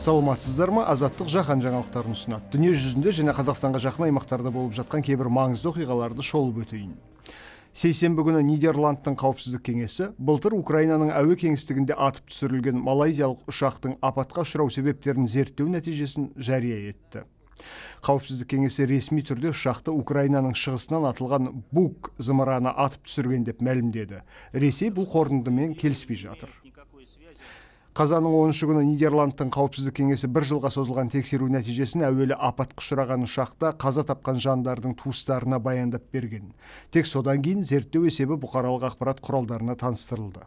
саламатсыздар ма азаттық жаһан жаңалықтарын ұсынады дүние жүзінде және қазақстанға жақын аймақтарда болып жатқан кейбір маңызды оқиғаларды шолып өтейін сейсенбі күні нидерландтың қауіпсіздік кеңесі былтыр украинаның әуе кеңістігінде атып түсірілген малайзиялық ұшақтың апатқа ұшырау себептерін зерттеу нәтижесін жария етті қауіпсіздік кеңесі ресми түрде ұшақты украинаның шығысынан атылған бук зымыраны атып түсірген деп мәлімдеді ресей бұл қорытындымен келіспей жатыр қазанның он күні нидерландтың қауіпсіздік кеңесі бір жылға созылған тексеру нәтижесін әуелі апатқа ұшыраған ұшақта қаза тапқан жандардың туыстарына баяндап берген тек содан кейін зерттеу есебі бұқаралық ақпарат құралдарына таныстырылды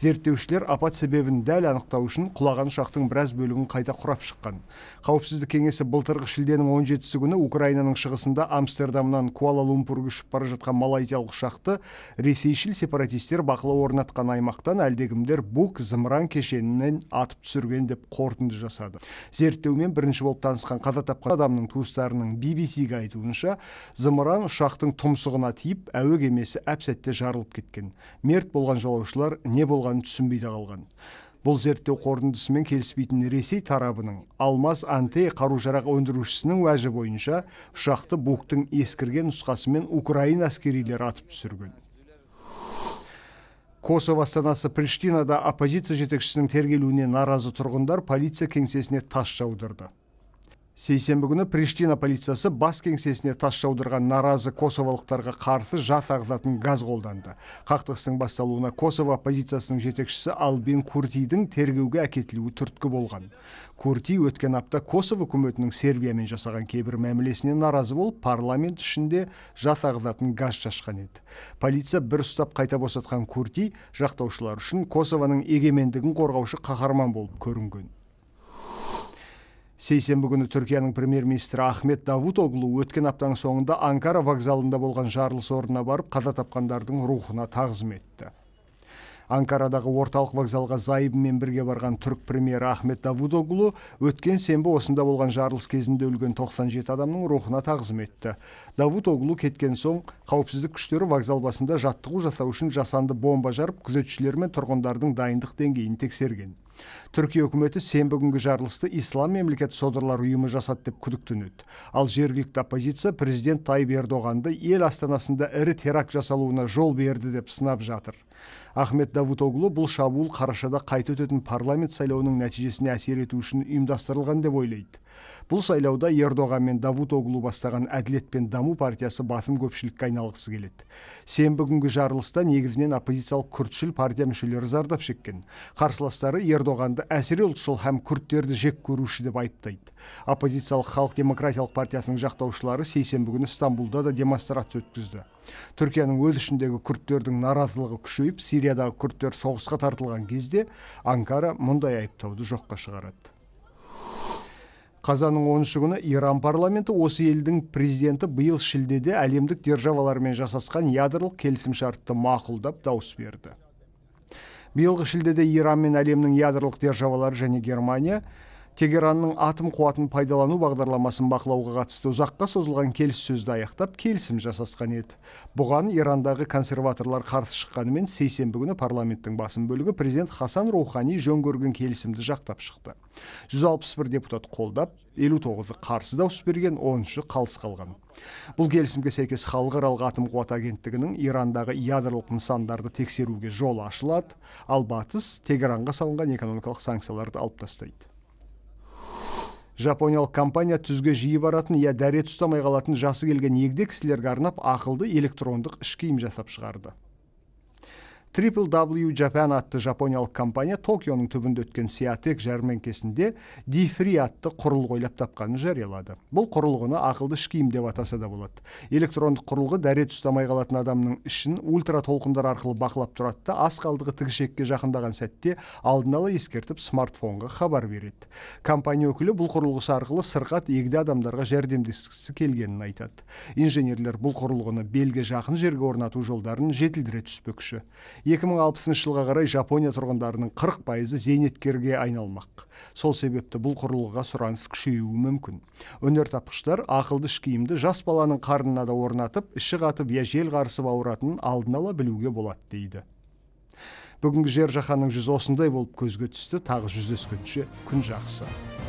зерттеушілер апат себебін дәл анықтау үшін құлаған ұшақтың біраз бөлігін қайта құрап шыққан қауіпсіздік кеңесі былтырғы шілденің 17-сі күні украинаның шығысында амстердамнан куала лумпурға ұшып бара жатқан малайзиялық ұшақты ресейшіл сепаратистер бақылау орнатқан аймақтан әлдекімдер бук зымыран кешенінен атып түсірген деп қорытынды жасады зерттеумен бірінші болып танысқан қаза тапқан адамның туыстарының BBC-ге айтуынша зымыран ұшақтың тұмсығына тиіп әуе кемесі әп сәтте жарылып кеткен мерт болған жолаушылар не не болғанын түсінбей де қалған бұл зерттеу қорытындысымен келіспейтін ресей тарабының алмаз антей қару жарақ өндірушісінің уәжі бойынша ұшақты буктың ескірген нұсқасымен Украин әскерилері атып түсірген косово астанасы приштинада оппозиция жетекшісінің тергелуіне наразы тұрғындар полиция кеңсесіне тас жаудырды сейсенбі күні приштина полициясы бас кеңсесіне тас жаудырған наразы косовалықтарға қарсы жас ағызатын газ қолданды қақтығыстың басталуына косово оппозициясының жетекшісі албин куртидің тергеуге әкетілуі түрткі болған курти өткен апта косово үкіметінің сербиямен жасаған кейбір мәмілесіне наразы болып парламент ішінде жас ағызатын газ шашқан еді полиция бір ұстап қайта босатқан курти жақтаушылар үшін косованың егемендігін қорғаушы қаһарман болып көрінген сейсенбі күні түркияның премьер министрі ахмет оглу өткен аптаның соңында анкара вокзалында болған жарылыс орнына барып қаза тапқандардың рухына тағзым етті анкарадағы орталық вокзалға зайыбымен бірге барған түрік премьері ахмет давудоглу өткен сенбі осында болған жарылыс кезінде өлген 97 адамның рухына тағзым етті давудоглу кеткен соң қауіпсіздік күштері вокзал басында жаттығу жасау үшін жасанды бомба жарып күзетшілер мен тұрғындардың дайындық деңгейін тексерген түркия үкіметі сенбі күнгі жарылысты ислам мемлекеті содырлар ұйымы жасады деп күдіктенеді ал жергілікті оппозиция президент тайып ердоғанды ел астанасында ірі теракт жасалуына жол берді деп сынап жатыр ахмет давутоглу бұл шабуыл қарашада қайта өтетін парламент сайлауының нәтижесіне әсер ету үшін ұйымдастырылған деп ойлайды бұл сайлауда ердоған мен давутоглу бастаған әділет пен даму партиясы басым көпшілікке айналғысы келеді сенбі күнгі жарылыста негізінен оппозициялық күртшіл партия мүшелері зардап шеккен қарсыластары ердоғанды әсіре ұлтшыл һәм күрдтерді жек көруші деп айыптайды оппозициялық халық демократиялық партиясының жақтаушылары сейсенбі күні стамбулда да демонстрация өткізді түркияның өз ішіндегі күрдтердің наразылығы күшейіп сириядағы күрдтер соғысқа тартылған кезде анкара мұндай айыптауды жоққа шығарады қазанның 13 күні иран парламенті осы елдің президенті биыл шілдеде әлемдік державалармен жасасқан ядролық келісімшартты мақұлдап дауыс берді биылғы шілдеде иран мен әлемнің ядролық державалары және германия тегеранның атом қуатын пайдалану бағдарламасын бақылауға қатысты ұзаққа созылған келіссөзді аяқтап келісім жасасқан еді бұған ирандағы консерваторлар қарсы шыққанымен сейсенбі күні парламенттің басым бөлігі президент хасан рухани жөн көрген келісімді жақтап шықты 161 депутат қолдап 59-ы қарсы дауыс берген 10-ші қалыс қалған бұл келісімге сәйкес халықаралық атом қуат агенттігінің ирандағы ядролық нысандарды тексеруге жол ашылады ал батыс тегеранға салынған экономикалық санкцияларды алып тастайды жапониялық компания түзге жиі баратын я иә, дәрет ұстамай қалатын жасы келген егде кісілерге арнап ақылды электрондық іш жасап шығарды Triple W Japan атты жапониялық компания Токионың түбінде өткен Сиатек жәрмеңкесінде D3 атты құрылғы ойлап тапқанын жариялады. Бұл құрылғыны ақылды іш киім деп атаса да болады. Электрондық құрылғы дәрет ұстамай қалатын адамның ішін ультра толқындар арқылы бақылап тұрады да ас қалдығы тігішекке жақындаған сәтте алдын ала ескертіп смартфонға хабар береді. Компания өкілі бұл құрылғысы арқылы сырқат егде адамдарға жәрдемдескісі келгенін айтады. Инженерлер бұл құрылғыны белге жақын жерге орнату жолдарын жетілдіре түспекші 2060 жылға қарай жапония тұрғындарының 40 пайызы зейнеткерге айналмақ сол себепті бұл құрылғыға сұраныс күшеюі мүмкін өнертапқыштар ақылды іш киімді жас баланың қарнына да орнатып іші қатып я жел қарысып ауыратынын алдын ала білуге болады дейді бүгінгі жер жаһанның жүзі осындай болып көзге түсті тағы жүздескенше күн жақсы